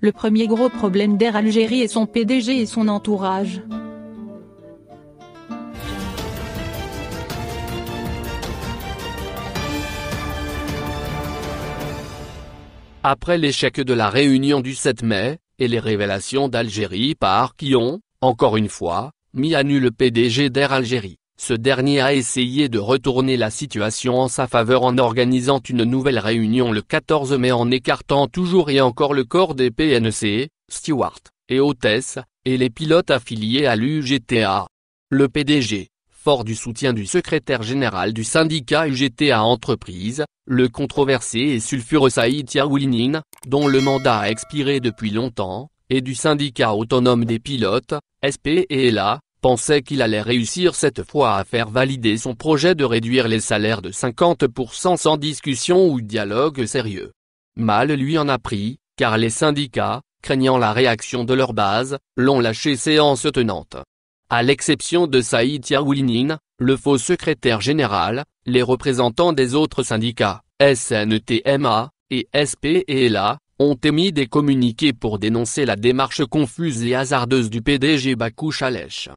Le premier gros problème d'Air Algérie est son PDG et son entourage. Après l'échec de la réunion du 7 mai, et les révélations d'Algérie par qui ont, encore une fois, mis à nu le PDG d'Air Algérie ce dernier a essayé de retourner la situation en sa faveur en organisant une nouvelle réunion le 14 mai en écartant toujours et encore le corps des PNC, Stewart, et Hôtesse, et les pilotes affiliés à l'UGTA. Le PDG, fort du soutien du secrétaire général du syndicat UGTA Entreprise, le controversé et sulfureux Saïd dont le mandat a expiré depuis longtemps, et du syndicat autonome des pilotes, ELA, pensait qu'il allait réussir cette fois à faire valider son projet de réduire les salaires de 50% sans discussion ou dialogue sérieux. Mal lui en a pris, car les syndicats, craignant la réaction de leur base, l'ont lâché séance tenante. À l'exception de Saïd Yaoulinine, le faux secrétaire général, les représentants des autres syndicats, SNTMA, et SPELA, ont émis des communiqués pour dénoncer la démarche confuse et hasardeuse du PDG Bakou Chalèche.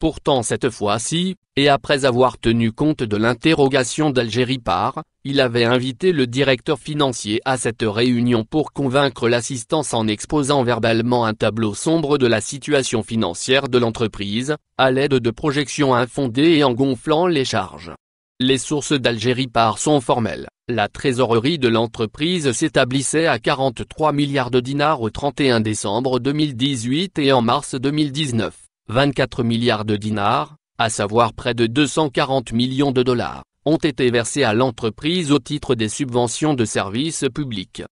Pourtant cette fois-ci, et après avoir tenu compte de l'interrogation d'Algérie par, il avait invité le directeur financier à cette réunion pour convaincre l'assistance en exposant verbalement un tableau sombre de la situation financière de l'entreprise, à l'aide de projections infondées et en gonflant les charges. Les sources d'Algérie par sont formelles. La trésorerie de l'entreprise s'établissait à 43 milliards de dinars au 31 décembre 2018 et en mars 2019. 24 milliards de dinars, à savoir près de 240 millions de dollars, ont été versés à l'entreprise au titre des subventions de services publics.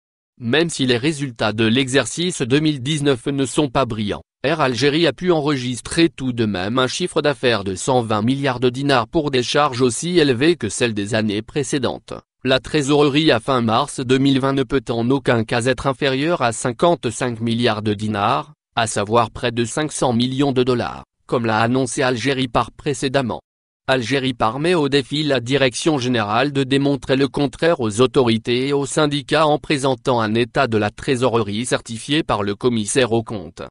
Même si les résultats de l'exercice 2019 ne sont pas brillants, Air Algérie a pu enregistrer tout de même un chiffre d'affaires de 120 milliards de dinars pour des charges aussi élevées que celles des années précédentes. La trésorerie à fin mars 2020 ne peut en aucun cas être inférieure à 55 milliards de dinars, à savoir près de 500 millions de dollars, comme l'a annoncé Algérie par précédemment. Algérie par met au défi la direction générale de démontrer le contraire aux autorités et aux syndicats en présentant un état de la trésorerie certifié par le commissaire aux comptes.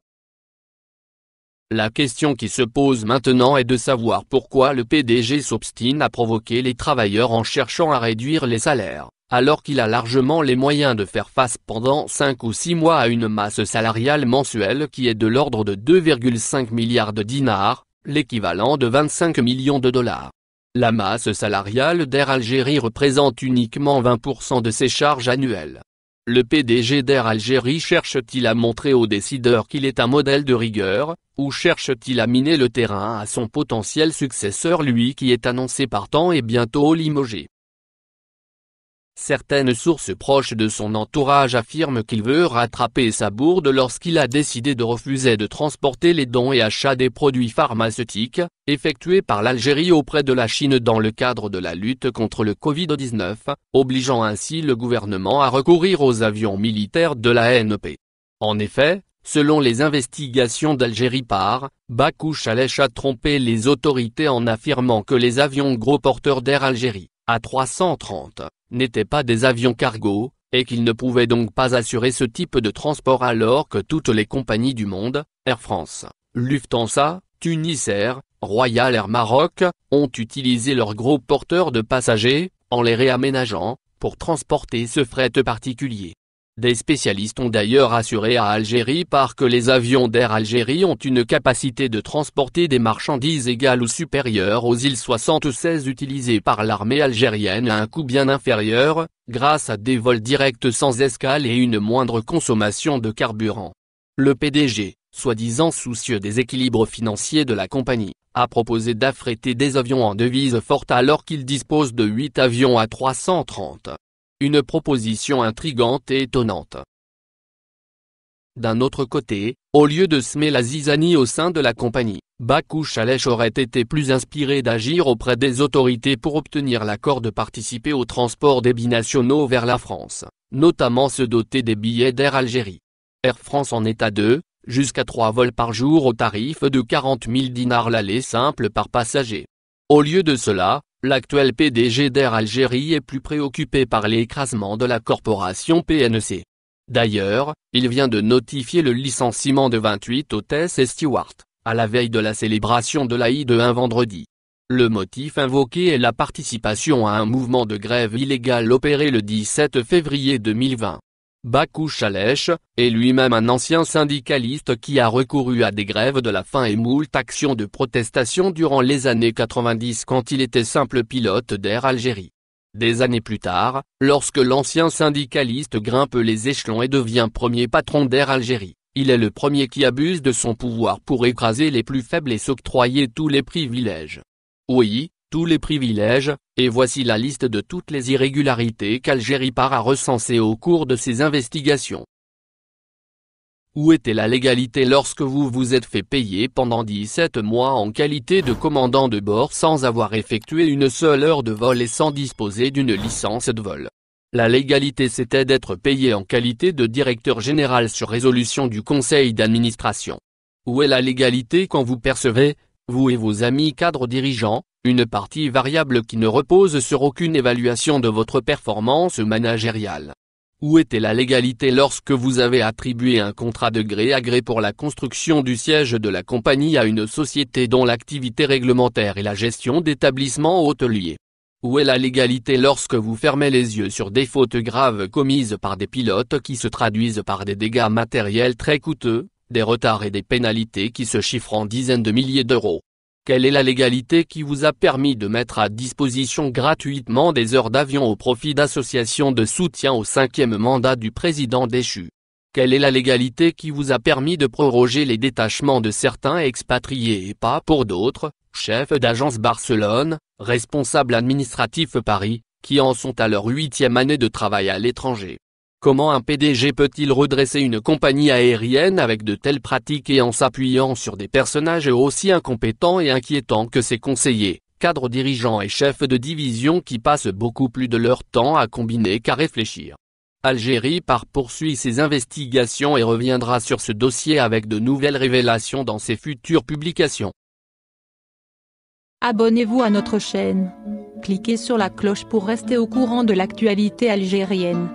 La question qui se pose maintenant est de savoir pourquoi le PDG s'obstine à provoquer les travailleurs en cherchant à réduire les salaires alors qu'il a largement les moyens de faire face pendant 5 ou 6 mois à une masse salariale mensuelle qui est de l'ordre de 2,5 milliards de dinars, l'équivalent de 25 millions de dollars. La masse salariale d'Air Algérie représente uniquement 20% de ses charges annuelles. Le PDG d'Air Algérie cherche-t-il à montrer aux décideurs qu'il est un modèle de rigueur, ou cherche-t-il à miner le terrain à son potentiel successeur lui qui est annoncé partant et bientôt limogé Certaines sources proches de son entourage affirment qu'il veut rattraper sa bourde lorsqu'il a décidé de refuser de transporter les dons et achats des produits pharmaceutiques, effectués par l'Algérie auprès de la Chine dans le cadre de la lutte contre le Covid-19, obligeant ainsi le gouvernement à recourir aux avions militaires de la NP. E en effet, Selon les investigations d'Algérie par, Bakou Chalèche a trompé les autorités en affirmant que les avions gros porteurs d'Air Algérie a330 n'étaient pas des avions cargo, et qu'ils ne pouvaient donc pas assurer ce type de transport alors que toutes les compagnies du monde, Air France, Lufthansa, Air, Royal Air Maroc, ont utilisé leurs gros porteurs de passagers, en les réaménageant, pour transporter ce fret particulier. Des spécialistes ont d'ailleurs assuré à Algérie par que les avions d'Air Algérie ont une capacité de transporter des marchandises égales ou supérieures aux îles 76 utilisées par l'armée algérienne à un coût bien inférieur, grâce à des vols directs sans escale et une moindre consommation de carburant. Le PDG, soi-disant soucieux des équilibres financiers de la compagnie, a proposé d'affréter des avions en devise forte alors qu'il dispose de 8 avions à 330. Une proposition intrigante et étonnante. D'un autre côté, au lieu de semer la zizanie au sein de la compagnie, Bakou-Chalèche aurait été plus inspiré d'agir auprès des autorités pour obtenir l'accord de participer au transport des binationaux vers la France, notamment se doter des billets d'Air Algérie. Air France en est à deux, jusqu'à trois vols par jour au tarif de 40 000 dinars l'aller simple par passager. Au lieu de cela, L'actuel PDG d'Air Algérie est plus préoccupé par l'écrasement de la corporation PNC. D'ailleurs, il vient de notifier le licenciement de 28 hôtesses et stewards, à la veille de la célébration de l'Aïd un vendredi. Le motif invoqué est la participation à un mouvement de grève illégale opéré le 17 février 2020. Bakou Chalèche, est lui-même un ancien syndicaliste qui a recouru à des grèves de la faim et moult actions de protestation durant les années 90 quand il était simple pilote d'Air Algérie. Des années plus tard, lorsque l'ancien syndicaliste grimpe les échelons et devient premier patron d'Air Algérie, il est le premier qui abuse de son pouvoir pour écraser les plus faibles et s'octroyer tous les privilèges. Oui, tous les privilèges, et voici la liste de toutes les irrégularités qu'Algérie part à recenser au cours de ses investigations. Où était la légalité lorsque vous vous êtes fait payer pendant 17 mois en qualité de commandant de bord sans avoir effectué une seule heure de vol et sans disposer d'une licence de vol la légalité c'était d'être payé en qualité de directeur général sur résolution du conseil d'administration. Où est la légalité quand vous percevez, vous et vos amis cadres dirigeants, une partie variable qui ne repose sur aucune évaluation de votre performance managériale. Où était la légalité lorsque vous avez attribué un contrat de gré à gré pour la construction du siège de la compagnie à une société dont l'activité réglementaire est la gestion d'établissements hôteliers Où est la légalité lorsque vous fermez les yeux sur des fautes graves commises par des pilotes qui se traduisent par des dégâts matériels très coûteux, des retards et des pénalités qui se chiffrent en dizaines de milliers d'euros quelle est la légalité qui vous a permis de mettre à disposition gratuitement des heures d'avion au profit d'associations de soutien au cinquième mandat du président déchu Quelle est la légalité qui vous a permis de proroger les détachements de certains expatriés et pas pour d'autres, chefs d'agence Barcelone, responsables administratifs Paris, qui en sont à leur huitième année de travail à l'étranger Comment un PDG peut-il redresser une compagnie aérienne avec de telles pratiques et en s'appuyant sur des personnages aussi incompétents et inquiétants que ses conseillers, cadres dirigeants et chefs de division qui passent beaucoup plus de leur temps à combiner qu'à réfléchir Algérie par poursuit ses investigations et reviendra sur ce dossier avec de nouvelles révélations dans ses futures publications. Abonnez-vous à notre chaîne. Cliquez sur la cloche pour rester au courant de l'actualité algérienne.